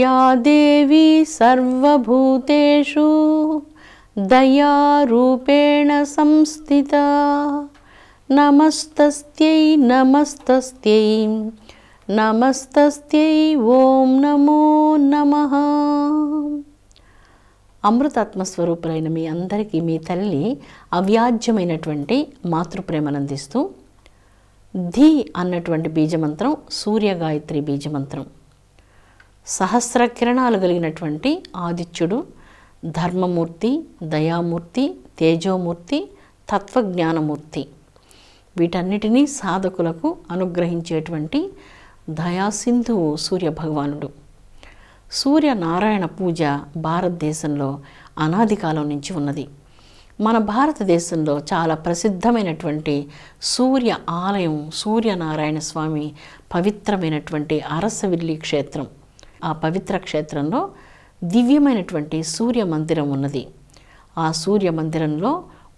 yeah దేవీ సర్వూతూ దయారూపేణ సంస్థిత నమస్తై నమస్తై నమస్తస్త్యై ఓం నమో నమ అమృతాత్మస్వరూపులైన మీ అందరికీ మీ తల్లి అవ్యాజ్యమైనటువంటి మాతృప్రేమనందిస్తూ ధీ అన్నటువంటి బీజమంత్రం సూర్యగాయత్రి బీజమంత్రం సహస్ర కిరణాలు కలిగినటువంటి ఆదిత్యుడు ధర్మమూర్తి దయామూర్తి తేజోమూర్తి తత్వజ్ఞానమూర్తి వీటన్నిటినీ సాధకులకు అనుగ్రహించేటువంటి దయాసింధువు సూర్యభగవానుడు సూర్యనారాయణ పూజ భారతదేశంలో అనాది కాలం నుంచి ఉన్నది మన భారతదేశంలో చాలా ప్రసిద్ధమైనటువంటి సూర్య ఆలయం సూర్యనారాయణ స్వామి పవిత్రమైనటువంటి అరసవిల్లి క్షేత్రం ఆ పవిత్ర క్షేత్రంలో దివ్యమైనటువంటి సూర్య మందిరం ఉన్నది ఆ సూర్య మందిరంలో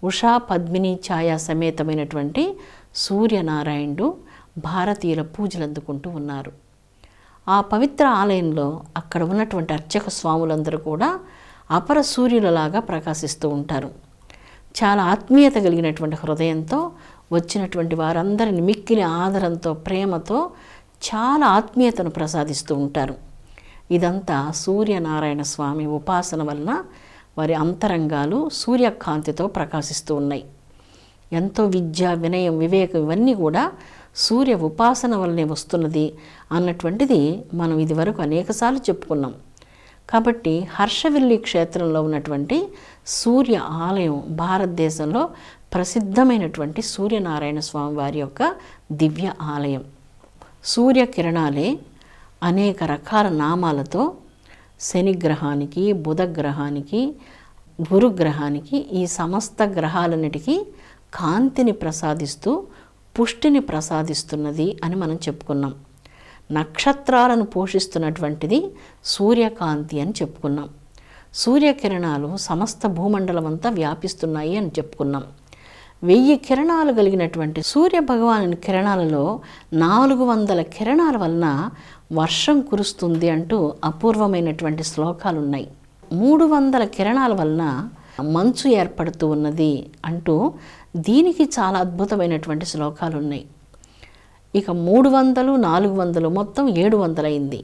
ఉషా పద్మిని ఛాయ సమేతమైనటువంటి సూర్యనారాయణుడు భారతీయుల పూజలు అందుకుంటూ ఉన్నారు ఆ పవిత్ర ఆలయంలో అక్కడ ఉన్నటువంటి అర్చక స్వాములందరూ కూడా అపర సూర్యులలాగా ప్రకాశిస్తూ ఉంటారు చాలా ఆత్మీయత కలిగినటువంటి హృదయంతో వచ్చినటువంటి వారందరిని మిక్కిలి ఆదరంతో ప్రేమతో చాలా ఆత్మీయతను ప్రసాదిస్తూ ఉంటారు ఇదంతా సూర్యనారాయణ స్వామి ఉపాసన వలన వారి అంతరంగాలు సూర్యకాంతితో ప్రకాశిస్తూ ఉన్నాయి ఎంతో విద్య వినయం వివేకం ఇవన్నీ కూడా సూర్య ఉపాసన వల్లనే వస్తున్నది అన్నటువంటిది మనం ఇదివరకు అనేకసార్లు చెప్పుకున్నాం కాబట్టి హర్షవిల్లి క్షేత్రంలో ఉన్నటువంటి సూర్య ఆలయం భారతదేశంలో ప్రసిద్ధమైనటువంటి సూర్యనారాయణ స్వామి వారి యొక్క దివ్య ఆలయం సూర్యకిరణాలే అనేక రకాల నామాలతో శనిగ్రహానికి బుధగ్రహానికి గురుగ్రహానికి ఈ సమస్త గ్రహాలన్నిటికీ కాంతిని ప్రసాదిస్తూ పుష్టిని ప్రసాదిస్తున్నది అని మనం చెప్పుకున్నాం నక్షత్రాలను పోషిస్తున్నటువంటిది సూర్యకాంతి అని చెప్పుకున్నాం సూర్యకిరణాలు సమస్త భూమండలం అంతా వ్యాపిస్తున్నాయి అని చెప్పుకున్నాం వెయ్యి కిరణాలు కలిగినటువంటి సూర్య కిరణాలలో నాలుగు వందల కిరణాల వలన వర్షం కురుస్తుంది అంటూ అపూర్వమైనటువంటి శ్లోకాలు ఉన్నాయి మూడు వందల కిరణాల వలన మంచు ఏర్పడుతూ ఉన్నది అంటూ దీనికి చాలా అద్భుతమైనటువంటి శ్లోకాలు ఉన్నాయి ఇక మూడు వందలు నాలుగు వందలు మొత్తం ఏడు వందలైంది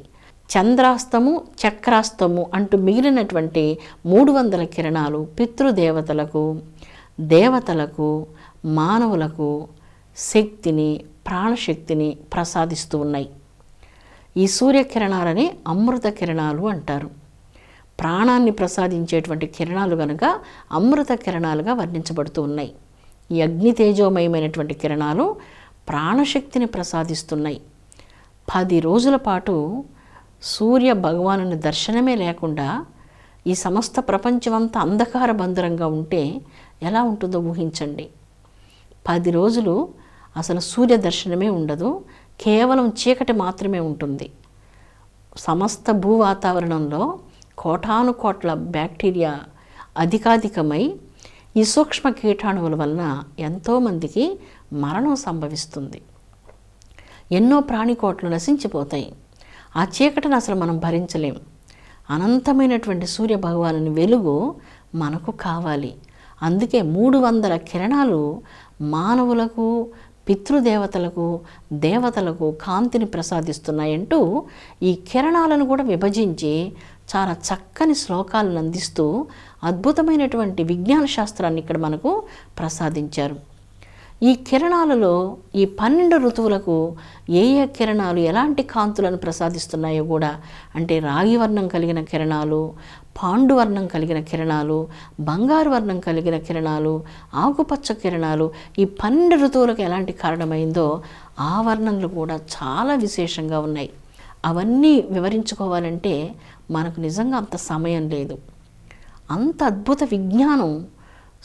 చంద్రాస్తము చక్రాస్తము అంటూ మిగిలినటువంటి మూడు వందల కిరణాలు పితృదేవతలకు దేవతలకు మానవులకు శక్తిని ప్రాణశక్తిని ప్రసాదిస్తూ ఉన్నాయి ఈ సూర్యకిరణాలని అమృత కిరణాలు అంటారు ప్రాణాన్ని ప్రసాదించేటువంటి కిరణాలు కనుక అమృత కిరణాలుగా వర్ణించబడుతూ ఉన్నాయి ఈ అగ్ని తేజోమయమైనటువంటి కిరణాలు ప్రాణశక్తిని ప్రసాదిస్తున్నాయి పది రోజుల పాటు సూర్య భగవాను దర్శనమే లేకుండా ఈ సమస్త ప్రపంచమంతా అంధకార బంధురంగా ఉంటే ఎలా ఉంటుందో ఊహించండి పది రోజులు అసలు సూర్య దర్శనమే ఉండదు కేవలం చీకటి మాత్రమే ఉంటుంది సమస్త భూ వాతావరణంలో కోటాను కోట్ల బ్యాక్టీరియా అధికాధికమై ఈ సూక్ష్మ కీటాణువుల వలన ఎంతోమందికి మరణం సంభవిస్తుంది ఎన్నో ప్రాణికోట్లు నశించిపోతాయి ఆ చీకటిని అసలు మనం భరించలేం అనంతమైనటువంటి సూర్య భగవాను వెలుగు మనకు కావాలి అందుకే మూడు వందల కిరణాలు మానవులకు పితృదేవతలకు దేవతలకు కాంతిని ప్రసాదిస్తున్నాయంటూ ఈ కిరణాలను కూడా విభజించి చాలా చక్కని శ్లోకాలను అందిస్తూ అద్భుతమైనటువంటి విజ్ఞాన శాస్త్రాన్ని ఇక్కడ మనకు ప్రసాదించారు ఈ కిరణాలలో ఈ పన్నెండు ఋతువులకు ఏ ఏ కిరణాలు ఎలాంటి కాంతులను ప్రసాదిస్తున్నాయో కూడా అంటే రాగి వర్ణం కలిగిన కిరణాలు పాండు వర్ణం కలిగిన కిరణాలు బంగారు వర్ణం కలిగిన కిరణాలు ఆకుపచ్చ కిరణాలు ఈ పన్నెండు ఋతువులకు ఎలాంటి కారణమైందో ఆ వర్ణనలు కూడా చాలా విశేషంగా ఉన్నాయి అవన్నీ వివరించుకోవాలంటే మనకు నిజంగా అంత సమయం లేదు అంత అద్భుత విజ్ఞానం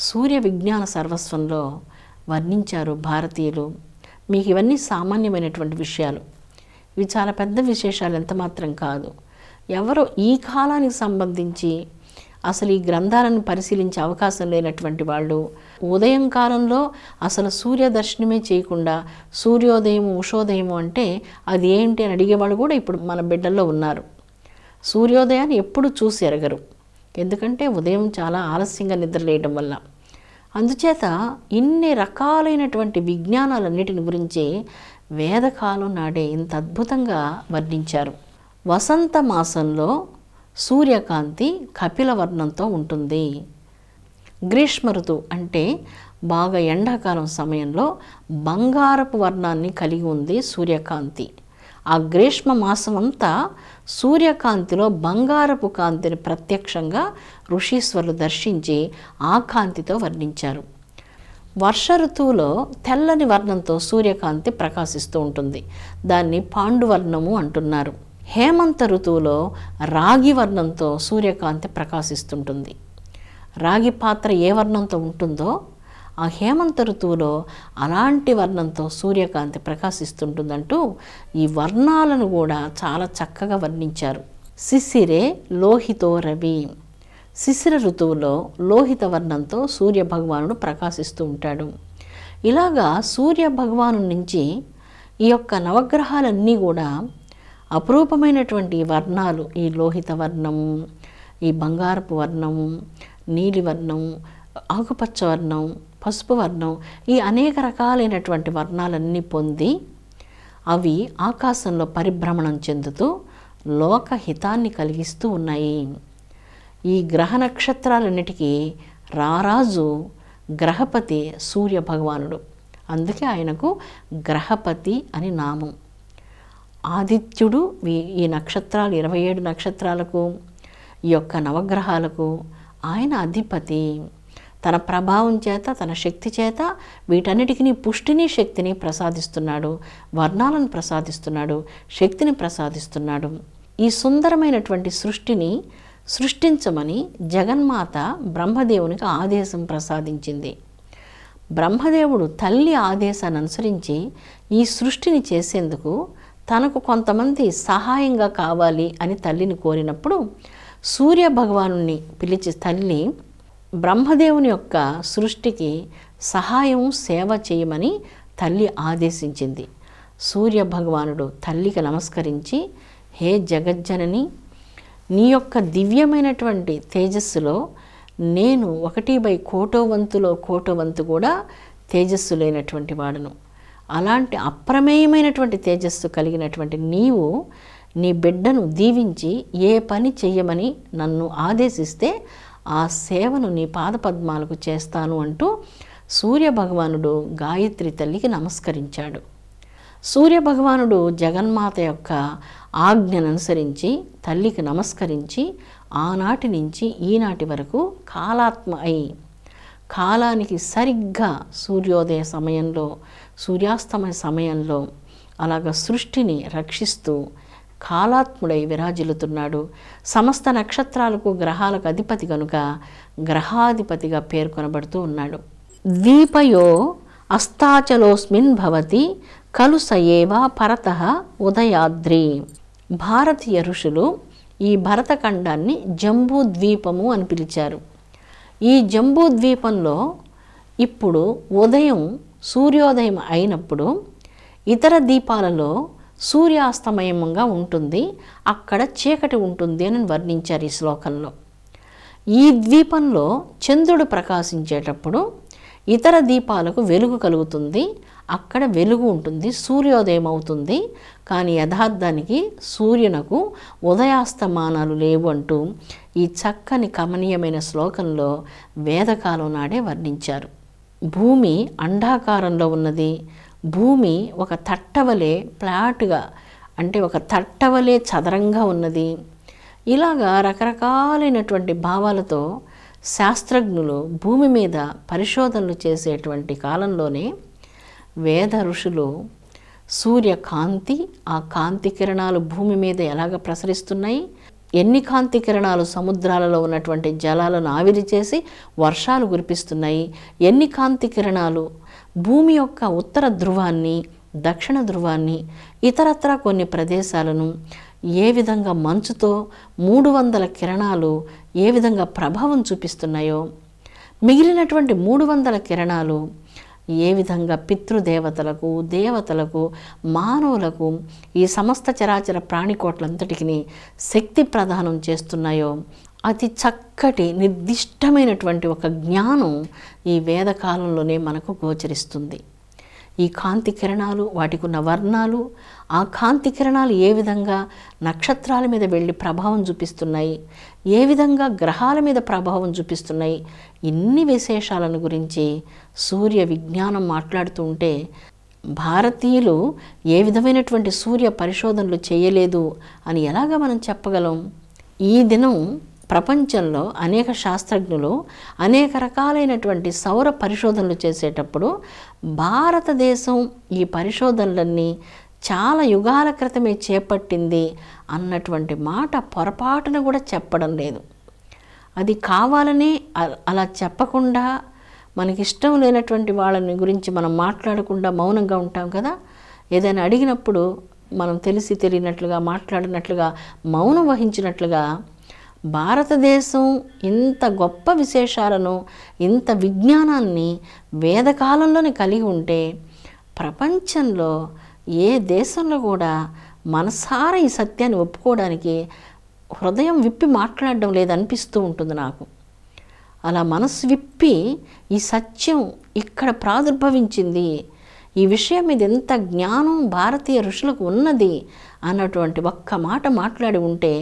సూర్య విజ్ఞాన సర్వస్వంలో వర్ణించారు భారతీయులు మీకు ఇవన్నీ సామాన్యమైనటువంటి విషయాలు ఇవి చాలా పెద్ద విశేషాలు ఎంత మాత్రం కాదు ఎవరో ఈ కాలానికి సంబంధించి అసలు ఈ గ్రంథాలను పరిశీలించే అవకాశం లేనటువంటి వాళ్ళు ఉదయం కాలంలో అసలు సూర్య దర్శనమే చేయకుండా సూర్యోదయం ఉషోదయము అంటే అది ఏంటి అని అడిగేవాళ్ళు కూడా ఇప్పుడు మన బిడ్డల్లో ఉన్నారు సూర్యోదయాన్ని ఎప్పుడు చూసి ఎరగరు ఎందుకంటే ఉదయం చాలా ఆలస్యంగా నిద్రలేయడం వల్ల అందుచేత ఇన్ని రకాలైనటువంటి విజ్ఞానాలన్నిటిని గురించి వేదకాలం నాడే ఇంత అద్భుతంగా వర్ణించారు వసంత మాసంలో సూర్యకాంతి కపిలవర్ణంతో ఉంటుంది గ్రీష్మ ఋతువు అంటే బాగా ఎండాకాలం సమయంలో బంగారపు వర్ణాన్ని కలిగి ఉంది సూర్యకాంతి ఆ గ్రీష్మ మాసం అంతా సూర్యకాంతిలో బంగారపు కాంతిని ప్రత్యక్షంగా ఋషీశ్వరులు దర్శించి ఆ కాంతితో వర్ణించారు వర్ష ఋతువులో తెల్లని వర్ణంతో సూర్యకాంతి ప్రకాశిస్తూ ఉంటుంది దాన్ని పాండువర్ణము అంటున్నారు హేమంత ఋతువులో రాగి వర్ణంతో సూర్యకాంతి ప్రకాశిస్తుంటుంది రాగి పాత్ర ఏ వర్ణంతో ఉంటుందో ఆ హేమంత ఋతువులో అలాంటి వర్ణంతో సూర్యకాంతి ప్రకాశిస్తుంటుందంటూ ఈ వర్ణాలను కూడా చాలా చక్కగా వర్ణించారు శిశిరే లోహితో రవి శిశిర ఋతువులో లోహిత వర్ణంతో సూర్య ప్రకాశిస్తూ ఉంటాడు ఇలాగా సూర్య భగవాను నుంచి ఈ యొక్క నవగ్రహాలన్నీ కూడా అపురూపమైనటువంటి వర్ణాలు ఈ లోహిత వర్ణం ఈ బంగారపు వర్ణము నీలి వర్ణం ఆకుపచ్చ వర్ణం పసుపు వర్ణం ఈ అనేక రకాలైనటువంటి వర్ణాలన్నీ పొంది అవి ఆకాశంలో పరిభ్రమణం చెందుతూ లోకహితాన్ని కలిగిస్తూ ఉన్నాయి ఈ గ్రహ నక్షత్రాలన్నిటికీ రారాజు గ్రహపతి సూర్య భగవానుడు అందుకే ఆయనకు గ్రహపతి అని నామం ఆదిత్యుడు ఈ నక్షత్రాలు ఇరవై ఏడు నక్షత్రాలకు ఈ యొక్క నవగ్రహాలకు ఆయన అధిపతి తన ప్రభావం చేత తన శక్తి చేత వీటన్నిటికీ పుష్టిని శక్తిని ప్రసాదిస్తున్నాడు వర్ణాలను ప్రసాదిస్తున్నాడు శక్తిని ప్రసాదిస్తున్నాడు ఈ సుందరమైనటువంటి సృష్టిని సృష్టించమని జగన్మాత బ్రహ్మదేవునికి ఆదేశం ప్రసాదించింది బ్రహ్మదేవుడు తల్లి ఆదేశాన్ని అనుసరించి ఈ సృష్టిని చేసేందుకు తనకు కొంతమంది సహాయంగా కావాలి అని తల్లిని కోరినప్పుడు సూర్య భగవాను పిలిచి తల్లి బ్రహ్మదేవుని యొక్క సృష్టికి సహాయం సేవ చేయమని తల్లి ఆదేశించింది సూర్య భగవానుడు తల్లికి నమస్కరించి హే జగజ్జనని నీ యొక్క దివ్యమైనటువంటి తేజస్సులో నేను ఒకటి బై కోటో వంతులో కూడా తేజస్సు లేనటువంటి వాడను అలాంటి అప్రమేయమైనటువంటి తేజస్సు కలిగినటువంటి నీవు నీ బిడ్డను దీవించి ఏ పని చెయ్యమని నన్ను ఆదేశిస్తే ఆ సేవను నీ పాదపద్మాలకు చేస్తాను అంటూ సూర్య భగవానుడు గాయత్రి తల్లికి నమస్కరించాడు సూర్య భగవానుడు జగన్మాత యొక్క ఆజ్ఞను అనుసరించి తల్లికి నమస్కరించి ఆనాటి నుంచి ఈనాటి వరకు కాలాత్మ అయి కాలానికి సరిగ్గా సూర్యోదయ సమయంలో సూర్యాస్తమయ సమయంలో అలాగ సృష్టిని రక్షిస్తూ కాలాత్ముడై విరాజిల్లుతున్నాడు సమస్త నక్షత్రాలకు గ్రహాలకు అధిపతి కనుక గ్రహాధిపతిగా పేర్కొనబడుతూ ఉన్నాడు ద్వీపయో అస్తాచలోస్మిన్ భవతి కలుసయేవా పరత ఉదయాద్రి భారతీయ ఋషులు ఈ భరతఖండాన్ని జంబూ ద్వీపము అని పిలిచారు ఈ జంబూ ద్వీపంలో ఇప్పుడు ఉదయం సూర్యోదయం అయినప్పుడు ఇతర దీపాలలో సూర్యాస్తమయంగా ఉంటుంది అక్కడ చీకటి ఉంటుంది అని వర్ణించారు ఈ శ్లోకంలో ఈ ద్వీపంలో చంద్రుడు ప్రకాశించేటప్పుడు ఇతర దీపాలకు వెలుగు కలుగుతుంది అక్కడ వెలుగు ఉంటుంది సూర్యోదయం అవుతుంది కానీ యథార్థానికి సూర్యునకు ఉదయాస్తమానాలు లేవు అంటూ ఈ చక్కని కమనీయమైన శ్లోకంలో వేదకాలం నాడే వర్ణించారు భూమి అండాకారంలో ఉన్నది భూమి ఒక తట్టవలే ఫ్లాట్గా అంటే ఒక తట్టవలే చదరంగా ఉన్నది ఇలాగా రకరకాలైనటువంటి భావాలతో శాస్త్రజ్ఞులు భూమి మీద పరిశోధనలు చేసేటువంటి కాలంలోనే వేద ఋషులు సూర్యకాంతి ఆ కాంతి కిరణాలు భూమి మీద ఎలాగ ప్రసరిస్తున్నాయి ఎన్ని కాంతి కిరణాలు సముద్రాలలో ఉన్నటువంటి జలాలను ఆవిరి చేసి వర్షాలు కురిపిస్తున్నాయి ఎన్ని కాంతి కిరణాలు భూమి యొక్క ఉత్తర ధ్రువాన్ని దక్షిణ ధ్రువాన్ని ఇతరత్ర కొన్ని ప్రదేశాలను ఏ విధంగా మంచుతో మూడు వందల కిరణాలు ఏ విధంగా ప్రభావం చూపిస్తున్నాయో మిగిలినటువంటి మూడు వందల కిరణాలు ఏ విధంగా పితృదేవతలకు దేవతలకు మానవులకు ఈ సమస్త చరాచర ప్రాణికోట్లంతటికి శక్తి ప్రదానం చేస్తున్నాయో అతి చక్కటి నిర్దిష్టమైనటువంటి ఒక జ్ఞానం ఈ వేదకాలంలోనే మనకు గోచరిస్తుంది ఈ కాంతి కిరణాలు వాటికి ఉన్న వర్ణాలు ఆ కాంతి కిరణాలు ఏ విధంగా నక్షత్రాల మీద వెళ్ళి ప్రభావం చూపిస్తున్నాయి ఏ విధంగా గ్రహాల మీద ప్రభావం చూపిస్తున్నాయి ఇన్ని విశేషాలను గురించి సూర్య విజ్ఞానం మాట్లాడుతూ ఉంటే భారతీయులు ఏ విధమైనటువంటి సూర్య పరిశోధనలు చేయలేదు అని ఎలాగా మనం చెప్పగలం ఈ దినం ప్రపంచంలో అనేక శాస్త్రజ్ఞులు అనేక రకాలైనటువంటి సౌర పరిశోధనలు చేసేటప్పుడు భారతదేశం ఈ పరిశోధనలన్నీ చాలా యుగాల క్రితమే చేపట్టింది అన్నటువంటి మాట పొరపాటున కూడా చెప్పడం లేదు అది కావాలని అలా చెప్పకుండా మనకి ఇష్టం లేనటువంటి వాళ్ళని గురించి మనం మాట్లాడకుండా మౌనంగా ఉంటాం కదా ఏదైనా అడిగినప్పుడు మనం తెలిసి తెలియనట్లుగా మాట్లాడినట్లుగా మౌనం వహించినట్లుగా భారతదేశం ఇంత గొప్ప విశేషాలను ఇంత విజ్ఞానాన్ని వేదకాలంలోనే కలిగి ఉంటే ప్రపంచంలో ఏ దేశంలో కూడా మనసార ఈ సత్యాన్ని ఒప్పుకోవడానికి హృదయం విప్పి మాట్లాడడం లేదనిపిస్తూ ఉంటుంది నాకు అలా మనసు విప్పి ఈ సత్యం ఇక్కడ ప్రాదుర్భవించింది ఈ విషయం మీద ఎంత జ్ఞానం భారతీయ ఋషులకు ఉన్నది అన్నటువంటి ఒక్క మాట మాట్లాడి ఉంటే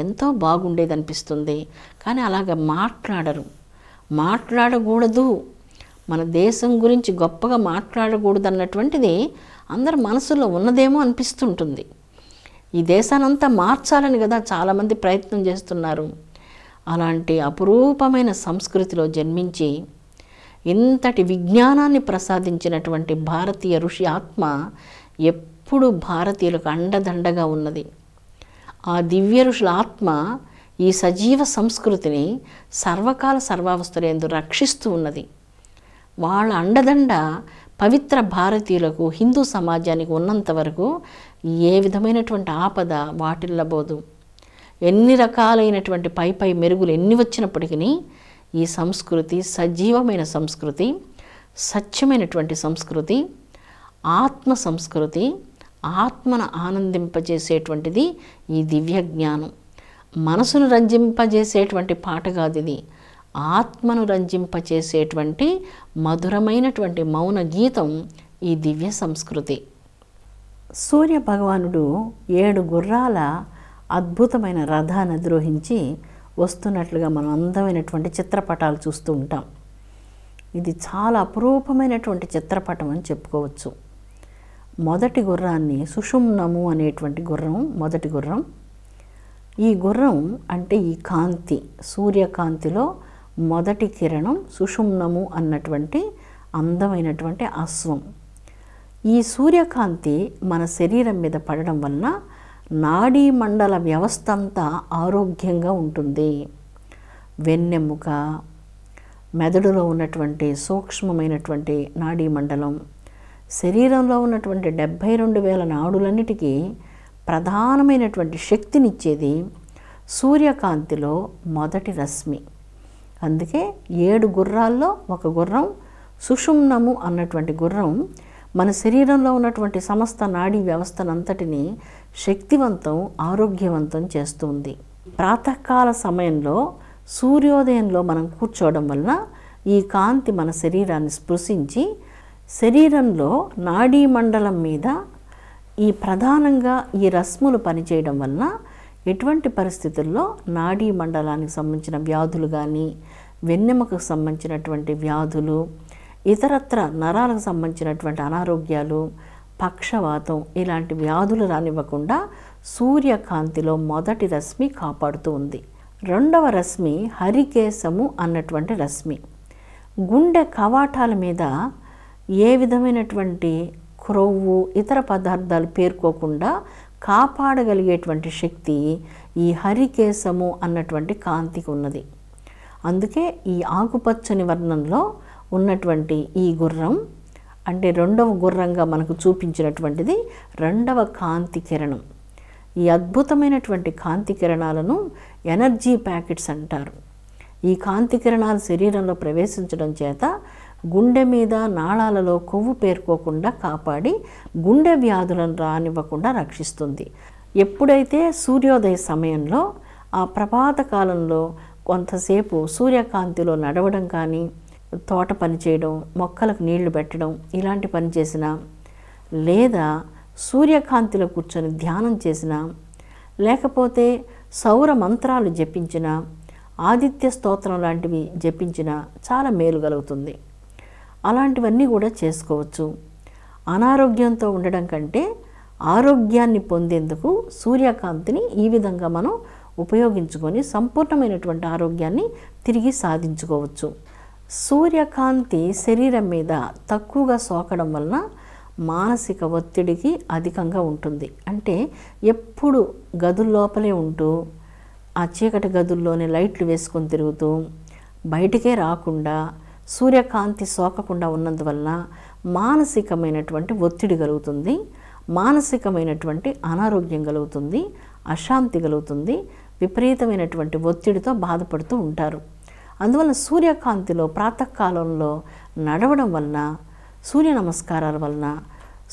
ఎంతో బాగుండేది అనిపిస్తుంది కానీ అలాగ మాట్లాడరు మాట్లాడకూడదు మన దేశం గురించి గొప్పగా మాట్లాడకూడదు అన్నటువంటిది అందరి మనసులో ఉన్నదేమో అనిపిస్తుంటుంది ఈ దేశానంతా మార్చాలని కదా చాలామంది ప్రయత్నం చేస్తున్నారు అలాంటి అపురూపమైన సంస్కృతిలో జన్మించి ఇంతటి విజ్ఞానాన్ని ప్రసాదించినటువంటి భారతీయ ఋషి ఆత్మ ఎప్పుడు భారతీయులకు అండదండగా ఉన్నది ఆ దివ్య ఋషుల ఆత్మ ఈ సజీవ సంస్కృతిని సర్వకాల ఎందు రక్షిస్తూ ఉన్నది వాళ్ళ అండదండ పవిత్ర భారతీయులకు హిందూ సమాజానికి ఉన్నంత వరకు ఏ విధమైనటువంటి ఆపద వాటిల్లబోదు ఎన్ని రకాలైనటువంటి పై పై మెరుగులు ఎన్ని వచ్చినప్పటికీ ఈ సంస్కృతి సజీవమైన సంస్కృతి సత్యమైనటువంటి సంస్కృతి ఆత్మ సంస్కృతి ఆత్మను ఆనందింపజేసేటువంటిది ఈ దివ్య జ్ఞానం మనసును రంజింపజేసేటువంటి పాట కాదు ఇది ఆత్మను రంజింపచేసేటువంటి మధురమైనటువంటి మౌన గీతం ఈ దివ్య సంస్కృతి సూర్య భగవానుడు ఏడు గుర్రాల అద్భుతమైన రథాన్ని ద్రోహించి వస్తున్నట్లుగా మనం అందమైనటువంటి చిత్రపటాలు చూస్తూ ఉంటాం ఇది చాలా అపురూపమైనటువంటి చిత్రపటం అని చెప్పుకోవచ్చు మొదటి గుర్రాన్ని సుషుమ్నము అనేటువంటి గుర్రం మొదటి గుర్రం ఈ గుర్రం అంటే ఈ కాంతి సూర్యకాంతిలో మొదటి కిరణం సుషుమ్నము అన్నటువంటి అందమైనటువంటి అశ్వం ఈ సూర్యకాంతి మన శరీరం మీద పడడం వలన నాడీ మండల వ్యవస్థ అంతా ఆరోగ్యంగా ఉంటుంది వెన్నెముక మెదడులో ఉన్నటువంటి సూక్ష్మమైనటువంటి నాడీ మండలం శరీరంలో ఉన్నటువంటి డెబ్భై రెండు వేల నాడులన్నిటికీ ప్రధానమైనటువంటి శక్తినిచ్చేది సూర్యకాంతిలో మొదటి రశ్మి అందుకే ఏడు గుర్రాల్లో ఒక గుర్రం సుషుమ్నము అన్నటువంటి గుర్రం మన శరీరంలో ఉన్నటువంటి సమస్త నాడీ వ్యవస్థనంతటిని శక్తివంతం ఆరోగ్యవంతం చేస్తుంది ప్రాతకాల సమయంలో సూర్యోదయంలో మనం కూర్చోవడం వలన ఈ కాంతి మన శరీరాన్ని స్పృశించి శరీరంలో నాడీ మండలం మీద ఈ ప్రధానంగా ఈ రస్ములు పనిచేయడం వలన ఎటువంటి పరిస్థితుల్లో నాడీ మండలానికి సంబంధించిన వ్యాధులు కానీ వెన్నెముకకు సంబంధించినటువంటి వ్యాధులు ఇతరత్ర నరాలకు సంబంధించినటువంటి అనారోగ్యాలు పక్షవాతం ఇలాంటి వ్యాధులు రానివ్వకుండా సూర్యకాంతిలో మొదటి రశ్మి కాపాడుతూ ఉంది రెండవ రశ్మి హరికేశము అన్నటువంటి రశ్మి గుండె కవాటాల మీద ఏ విధమైనటువంటి క్రొవ్వు ఇతర పదార్థాలు పేర్కోకుండా కాపాడగలిగేటువంటి శక్తి ఈ హరికేశము అన్నటువంటి కాంతికి ఉన్నది అందుకే ఈ ఆకుపచ్చని వర్ణంలో ఉన్నటువంటి ఈ గుర్రం అంటే రెండవ గుర్రంగా మనకు చూపించినటువంటిది రెండవ కాంతి కిరణం ఈ అద్భుతమైనటువంటి కాంతి కిరణాలను ఎనర్జీ ప్యాకెట్స్ అంటారు ఈ కాంతి కిరణాలు శరీరంలో ప్రవేశించడం చేత గుండె మీద నాళాలలో కొవ్వు పేర్కోకుండా కాపాడి గుండె వ్యాధులను రానివ్వకుండా రక్షిస్తుంది ఎప్పుడైతే సూర్యోదయ సమయంలో ఆ ప్రభాత కాలంలో కొంతసేపు సూర్యకాంతిలో నడవడం కానీ తోట పని చేయడం మొక్కలకు నీళ్లు పెట్టడం ఇలాంటి పని చేసిన లేదా సూర్యకాంతిలో కూర్చొని ధ్యానం చేసిన లేకపోతే సౌర మంత్రాలు జపించిన ఆదిత్య స్తోత్రం లాంటివి జపించిన చాలా మేలు కలుగుతుంది అలాంటివన్నీ కూడా చేసుకోవచ్చు అనారోగ్యంతో ఉండడం కంటే ఆరోగ్యాన్ని పొందేందుకు సూర్యకాంతిని ఈ విధంగా మనం ఉపయోగించుకొని సంపూర్ణమైనటువంటి ఆరోగ్యాన్ని తిరిగి సాధించుకోవచ్చు సూర్యకాంతి శరీరం మీద తక్కువగా సోకడం వలన మానసిక ఒత్తిడికి అధికంగా ఉంటుంది అంటే ఎప్పుడు లోపలే ఉంటూ ఆ చీకటి గదుల్లోనే లైట్లు వేసుకొని తిరుగుతూ బయటికే రాకుండా సూర్యకాంతి సోకకుండా ఉన్నందువలన మానసికమైనటువంటి ఒత్తిడి కలుగుతుంది మానసికమైనటువంటి అనారోగ్యం కలుగుతుంది అశాంతి కలుగుతుంది విపరీతమైనటువంటి ఒత్తిడితో బాధపడుతూ ఉంటారు అందువల్ల సూర్యకాంతిలో ప్రాతకాలంలో నడవడం వలన సూర్య నమస్కారాల వలన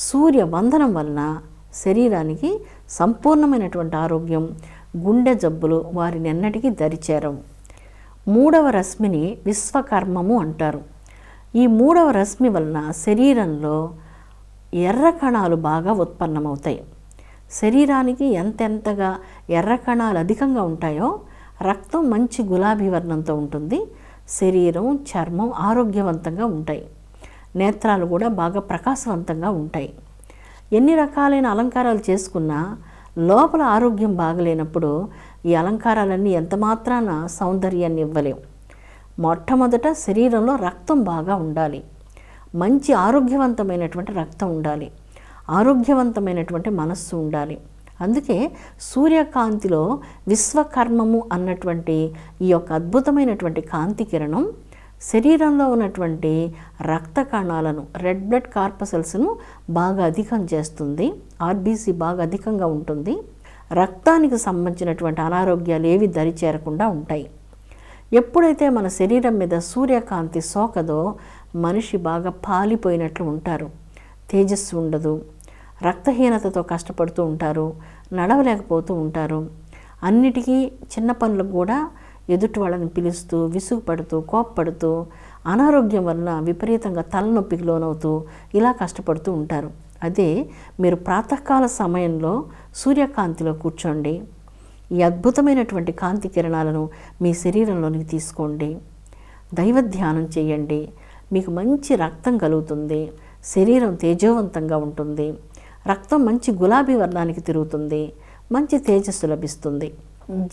సూర్య వందనం వలన శరీరానికి సంపూర్ణమైనటువంటి ఆరోగ్యం గుండె జబ్బులు వారిని ఎన్నటికీ దరిచేరవు మూడవ రశ్మిని విశ్వకర్మము అంటారు ఈ మూడవ రశ్మి వలన శరీరంలో ఎర్ర కణాలు బాగా ఉత్పన్నమవుతాయి శరీరానికి ఎంతెంతగా ఎర్ర కణాలు అధికంగా ఉంటాయో రక్తం మంచి గులాబీ వర్ణంతో ఉంటుంది శరీరం చర్మం ఆరోగ్యవంతంగా ఉంటాయి నేత్రాలు కూడా బాగా ప్రకాశవంతంగా ఉంటాయి ఎన్ని రకాలైన అలంకారాలు చేసుకున్నా లోపల ఆరోగ్యం బాగలేనప్పుడు ఈ అలంకారాలన్నీ ఎంత మాత్రాన సౌందర్యాన్ని ఇవ్వలేవు మొట్టమొదట శరీరంలో రక్తం బాగా ఉండాలి మంచి ఆరోగ్యవంతమైనటువంటి రక్తం ఉండాలి ఆరోగ్యవంతమైనటువంటి మనస్సు ఉండాలి అందుకే సూర్యకాంతిలో విశ్వకర్మము అన్నటువంటి ఈ యొక్క అద్భుతమైనటువంటి కాంతి కిరణం శరీరంలో ఉన్నటువంటి రక్త కణాలను రెడ్ బ్లడ్ కార్పసల్స్ను బాగా అధికం చేస్తుంది ఆర్బీసీ బాగా అధికంగా ఉంటుంది రక్తానికి సంబంధించినటువంటి అనారోగ్యాలు ఏవి దరి చేరకుండా ఉంటాయి ఎప్పుడైతే మన శరీరం మీద సూర్యకాంతి సోకదో మనిషి బాగా పాలిపోయినట్లు ఉంటారు తేజస్సు ఉండదు రక్తహీనతతో కష్టపడుతూ ఉంటారు నడవలేకపోతూ ఉంటారు అన్నిటికీ చిన్న పనులకు కూడా ఎదుటి వాళ్ళని పిలుస్తూ విసుగుపడుతూ కోప్పడుతూ అనారోగ్యం వలన విపరీతంగా తలనొప్పికి లోనవుతూ ఇలా కష్టపడుతూ ఉంటారు అదే మీరు ప్రాతకాల సమయంలో సూర్యకాంతిలో కూర్చోండి ఈ అద్భుతమైనటువంటి కాంతి కిరణాలను మీ శరీరంలోనికి తీసుకోండి దైవ ధ్యానం చేయండి మీకు మంచి రక్తం కలుగుతుంది శరీరం తేజవంతంగా ఉంటుంది రక్తం మంచి గులాబీ వర్ణానికి తిరుగుతుంది మంచి తేజస్సు లభిస్తుంది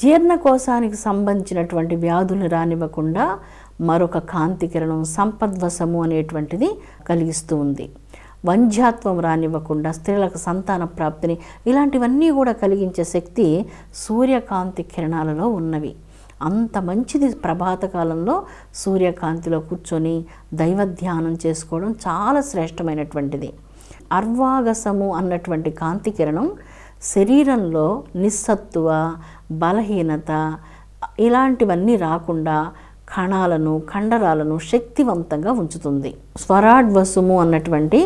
జీర్ణకోశానికి సంబంధించినటువంటి వ్యాధులు రానివ్వకుండా మరొక కాంతి కిరణం సంపద్వశము అనేటువంటిది కలిగిస్తూ ఉంది వంధ్యాత్వం రానివ్వకుండా స్త్రీలకు సంతాన ప్రాప్తిని ఇలాంటివన్నీ కూడా కలిగించే శక్తి సూర్యకాంతి కిరణాలలో ఉన్నవి అంత మంచిది ప్రభాతకాలంలో సూర్యకాంతిలో కూర్చొని దైవ ధ్యానం చేసుకోవడం చాలా శ్రేష్టమైనటువంటిది అర్వాగసము అన్నటువంటి కాంతి కిరణం శరీరంలో నిస్సత్తువ బలహీనత ఇలాంటివన్నీ రాకుండా కణాలను కండరాలను శక్తివంతంగా ఉంచుతుంది స్వరాడ్వసుము వసుము అన్నటువంటి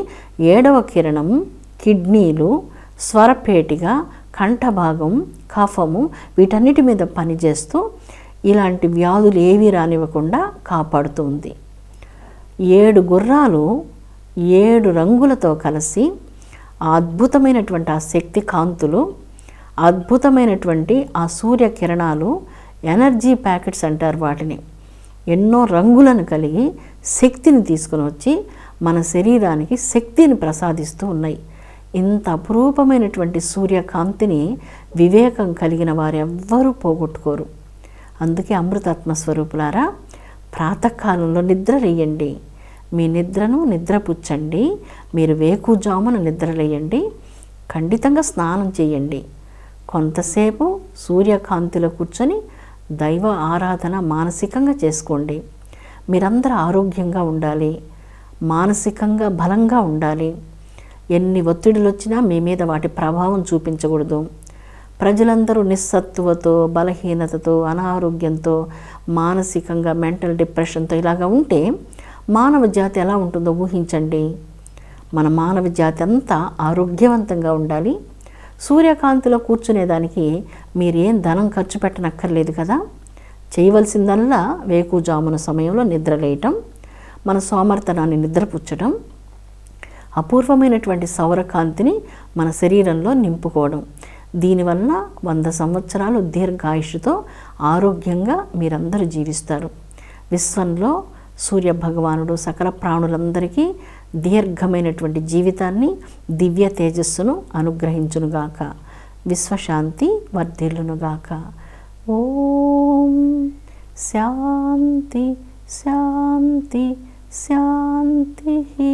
ఏడవ కిరణము కిడ్నీలు స్వరపేటిగా కంఠభాగం కఫము వీటన్నిటి మీద పనిచేస్తూ ఇలాంటి వ్యాధులు ఏవి రానివ్వకుండా కాపాడుతుంది ఏడు గుర్రాలు ఏడు రంగులతో కలిసి ఆ అద్భుతమైనటువంటి ఆ శక్తి కాంతులు అద్భుతమైనటువంటి ఆ సూర్య కిరణాలు ఎనర్జీ ప్యాకెట్స్ అంటారు వాటిని ఎన్నో రంగులను కలిగి శక్తిని తీసుకుని వచ్చి మన శరీరానికి శక్తిని ప్రసాదిస్తూ ఉన్నాయి ఇంత అపురూపమైనటువంటి సూర్యకాంతిని వివేకం కలిగిన వారెవ్వరూ పోగొట్టుకోరు అందుకే అమృతాత్మ స్వరూపులారా ప్రాతకాలంలో నిద్ర లేయండి మీ నిద్రను నిద్రపుచ్చండి మీరు వేకుజామున నిద్రలేయండి ఖండితంగా స్నానం చేయండి కొంతసేపు సూర్యకాంతిలో కూర్చొని దైవ ఆరాధన మానసికంగా చేసుకోండి మీరందరూ ఆరోగ్యంగా ఉండాలి మానసికంగా బలంగా ఉండాలి ఎన్ని ఒత్తిడులు వచ్చినా మీ మీద వాటి ప్రభావం చూపించకూడదు ప్రజలందరూ నిస్సత్వతో బలహీనతతో అనారోగ్యంతో మానసికంగా మెంటల్ డిప్రెషన్తో ఇలాగ ఉంటే మానవ జాతి ఎలా ఉంటుందో ఊహించండి మన మానవ జాతి అంతా ఆరోగ్యవంతంగా ఉండాలి సూర్యకాంతిలో కూర్చునేదానికి మీరేం ధనం ఖర్చు పెట్టనక్కర్లేదు కదా చేయవలసిందల్లా వేకుజామున సమయంలో నిద్రలేయటం మన సోమర్తనాన్ని నిద్రపుచ్చటం అపూర్వమైనటువంటి సౌరకాంతిని మన శరీరంలో నింపుకోవడం దీనివల్ల వంద సంవత్సరాలు దీర్ఘాయుషుతో ఆరోగ్యంగా మీరందరూ జీవిస్తారు విశ్వంలో సూర్య భగవానుడు సకల ప్రాణులందరికీ దీర్ఘమైనటువంటి జీవితాన్ని దివ్య తేజస్సును అనుగ్రహించునుగాక విశ్వశాంతి వర్ధిల్లునుగాక ఓం శాంతి శాంతి శాంతి